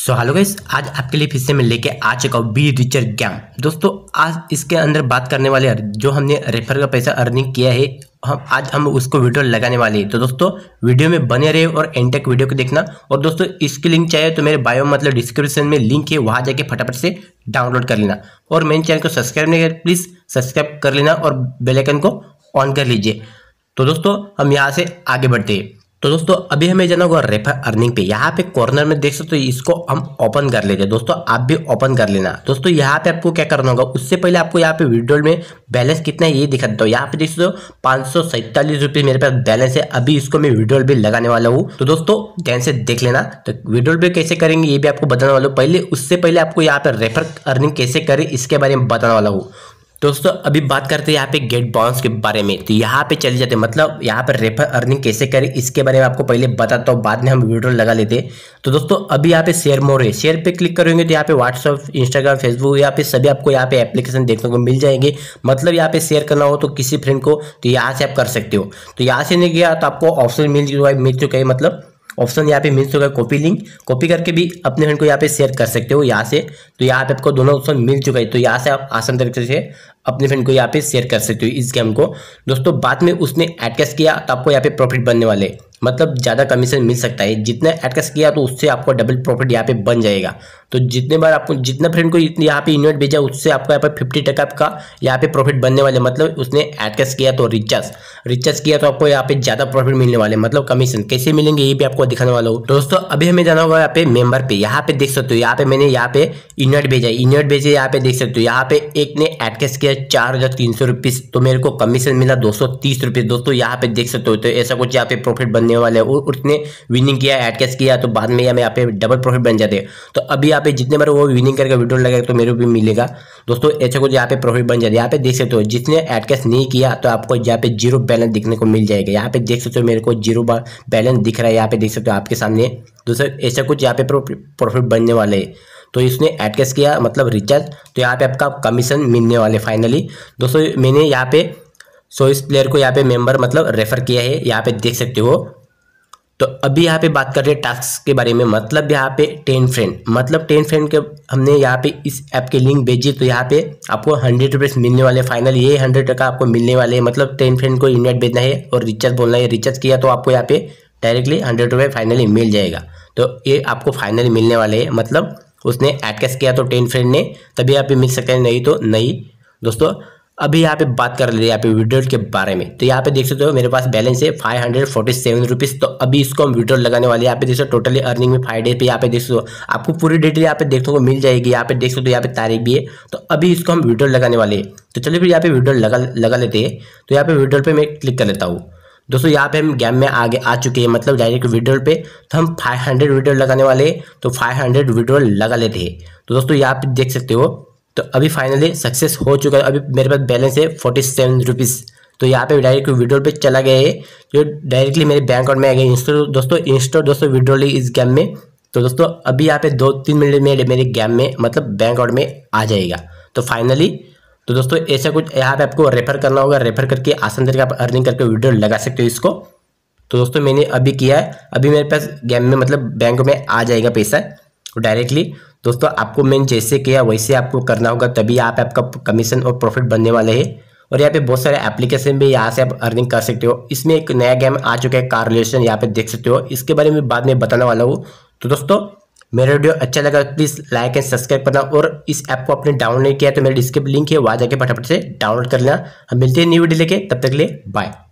so hello guys आज आपके लिए फिर से मैं लेके आ चुका हूँ बी रिचर गैम दोस्तों आज इसके अंदर बात करने वाले हैं जो हमने रेफर का पैसा अर्निंग किया है हम आज हम उसको वीडियो लगाने वाले हैं तो दोस्तों वीडियो में बने रहे और एंड तक वीडियो को देखना और दोस्तों इसकी लिंक चाहिए तो मेरे बायो मतलब डिस्क्रिप्शन में लिंक है वहाँ जाके फटाफट से डाउनलोड कर लेना और मेरे चैनल को सब्सक्राइब नहीं कर प्लीज़ सब्सक्राइब कर लेना और बेलाइकन को ऑन कर लीजिए तो दोस्तों हम यहाँ से आगे बढ़ते हैं तो दोस्तों अभी हमें जाना होगा रेफर अर्निंग पे यहाँ पे कॉर्नर में देख सकते हो तो इसको हम ओपन कर लेते हैं दोस्तों आप भी ओपन कर लेना दोस्तों यहाँ पे आपको क्या करना होगा उससे पहले आपको यहाँ पे विड्रोल में बैलेंस कितना है ये दिखा देता हूँ यहाँ पे देख सकते हो पाँच सौ सैतालीस रुपये मेरे पास बैलेंस है अभी इसको मैं विड्रोल भी लगाने वाला हूँ तो दोस्तों ध्यान से देख लेना तो विड्रोल भी कैसे करेंगे ये भी आपको बताने वाला हूँ पहले उससे पहले आपको यहाँ पे रेफर अर्निंग कैसे करें इसके बारे में बताने वाला हूँ दोस्तों अभी बात करते हैं यहाँ पे गेट बाउंस के बारे में तो यहाँ पे चले जाते मतलब यहाँ पर रेफर अर्निंग कैसे करें इसके बारे में आपको पहले बताता हूँ तो बाद में हम वीडियो लगा लेते तो दोस्तों अभी यहाँ पे शेयर मोर है शेयर पे क्लिक करेंगे तो यहाँ पे व्हाट्सअप इंस्टाग्राम फेसबुक यहाँ पे सभी आपको यहाँ पे एप्लीकेशन देखने को मिल जाएंगे मतलब यहाँ पे शेयर करना हो तो किसी फ्रेंड को तो यहाँ से आप कर सकते हो तो यहाँ से नहीं गया तो आपको ऑप्शन मिल मिल चुका है मतलब ऑप्शन यहाँ पे मिल चुका है कॉपी लिंक कॉपी करके भी अपने फ्रेंड को यहाँ पे शेयर कर सकते हो यहाँ से तो यहाँ पे आपको दोनों ऑप्शन मिल चुका है तो यहाँ से आप आसान तरीके से अपने फ्रेंड को यहाँ पे शेयर कर सकते हो इस गेम को दोस्तों बाद में उसने एड कैश किया तो आपको यहाँ पे प्रॉफिट बनने वाले मतलब ज़्यादा कमीशन मिल सकता है जितना एड कैश किया तो उससे आपको डबल प्रॉफिट यहाँ पे बन जाएगा तो जितने बार आपको जितना फ्रेंड को यहाँ पे यूनिट भेजा उससे आपको यहाँ पे फिफ्टी टका आपका यहाँ पे प्रॉफिट बनने वाले मतलब उसने एड कैश किया तो रिचार्ज रिचार्ज किया तो आपको यहाँ पे ज़्यादा प्रॉफिट मिलने वाले मतलब कमीशन कैसे मिलेंगे ये भी आपको दिखाने वाला हूँ दोस्तों अभी हमें जाना होगा यहाँ पे मेम्बर पे यहाँ पे देख सकते हो यहाँ पे मैंने यहाँ पे यूनिट भेजा यूनिट भेजे यहाँ पे देख सकते हो यहाँ पे एक ने एड कैश किया चार हज़ार तीन सौ रुपीस तो मेरे को कमीशन मिला दो सौ तीस रुपीस दोस्तों यहाँ पे देख सकते हो तो ऐसा कुछ यहाँ पे प्रॉफिट बनने वाला है और उसने विनिंग किया एड कैश किया तो बाद में यहाँ पे डबल प्रॉफिट बन जाते तो अभी यहाँ पे जितने बार वो विनिंग करके विड्रॉल लगेगा तो मेरे को भी मिलेगा दोस्तों ऐसा कुछ यहाँ पे प्रॉफिट बन जाते यहाँ पे देख सकते हो जिसने एड कैश नहीं किया तो आपको यहाँ पे जीरो बैलेंस दिखने को मिल जाएगा यहाँ पे देख सकते हो मेरे को जीरो बैलेंस दिख रहा है यहाँ पे देख सकते हो आपके सामने दोस्तों ऐसा कुछ यहाँ पे प्रॉफिट बनने वाले है तो इसने एड कैस किया मतलब रिचार्ज तो यहाँ पे आपका कमीशन मिलने वाले फाइनली दोस्तों मैंने यहाँ पे सो इस प्लेयर को यहाँ पे मेंबर मतलब रेफर किया है यहाँ पे देख सकते हो तो अभी यहाँ पे बात कर रहे हैं टास्क के बारे में मतलब यहाँ पे टेन फ्रेंड मतलब टेन फ्रेंड के हमने यहाँ पे इस ऐप के लिंक भेजी तो यहाँ पे आपको हंड्रेड रुपीज़ मिलने वाले फाइनल ये हंड्रेड टका आपको मिलने वाले हैं मतलब टेन फ्रेंड को इन्वाइट भेजना है और रिचार्ज बोलना है रिचार्ज किया तो आपको यहाँ पे डायरेक्टली हंड्रेड रुपये फाइनली मिल जाएगा तो ये आपको फाइनली मिलने वाले है मतलब उसने एड कैस किया तो टेन फ्रेंड ने तभी यहाँ पे मिल सकते हैं नहीं तो नहीं दोस्तों अभी यहाँ पे बात कर ले यहाँ पे विड्रॉल के बारे में तो यहाँ पे देख सकते हो मेरे पास बैलेंस है five hundred forty seven rupees तो अभी इसको हम विड्रॉल लगाने वाले यहाँ पे देख सकते हो टोटली अर्निंग में फाइव डेज पे यहाँ पे देख सकते हो आपको पूरी डिटेल यहाँ पे देखने को मिल जाएगी यहाँ पे देख सकते हो यहाँ पे तारीख भी है तो अभी इसको हम विड्रॉल लगाने वाले हैं तो चलिए फिर यहाँ पे विड्रॉल लगा लगा लेते हैं तो यहाँ पे विड्रॉल पर मैं क्लिक कर लेता हूँ दोस्तों यहाँ पे हम गेम में आगे आ चुके हैं मतलब डायरेक्ट विड्रॉल पे तो हम 500 विड्रॉल लगाने वाले तो 500 विड्रॉल लगा लेते हैं तो दोस्तों यहाँ पे देख सकते हो तो अभी फाइनली सक्सेस हो चुका है अभी मेरे पास बैलेंस है फोर्टी सेवन रुपीज़ तो यहाँ पे डायरेक्ट विड्रॉल पे चला गया है जो डायरेक्टली मेरे बैंक अकाउंट में आ गया इंस्टॉल दोस्तों इंस्टॉल दोस्तों विड्रॉल इस गेम में तो दोस्तों अभी यहाँ पे दो तीन मिनट में मेरे गेम में मतलब बैंक अकाउंट में आ जाएगा तो फाइनली तो दोस्तों ऐसा कुछ यहाँ पे आपको रेफर करना होगा रेफर करके आसान तरीके आप अर्निंग करके वीडियो लगा सकते हो इसको तो दोस्तों मैंने अभी किया है अभी मेरे पास गेम में मतलब बैंक में आ जाएगा पैसा डायरेक्टली दोस्तों आपको मैंने जैसे किया वैसे आपको करना होगा तभी आप आपका कमीशन और प्रॉफिट बनने वाले है और यहाँ पे बहुत सारे एप्लीकेशन भी यहाँ से आप अर्निंग कर सकते हो इसमें एक नया गेम आ चुका है कार रिलेशन यहाँ पे देख सकते हो इसके बारे में बाद में बताने वाला हूँ तो दोस्तों मेरा वीडियो अच्छा लगा प्लीज़ लाइक एंड सब्सक्राइब करना और इस ऐप को आपने डाउनलोड किया तो मेरे डिस्क्रिप्ट लिंक है वहाँ जाके फटाफट से डाउनलोड कर लेना हम मिलते हैं न्यू वीडियो लेके तब तक ले बाय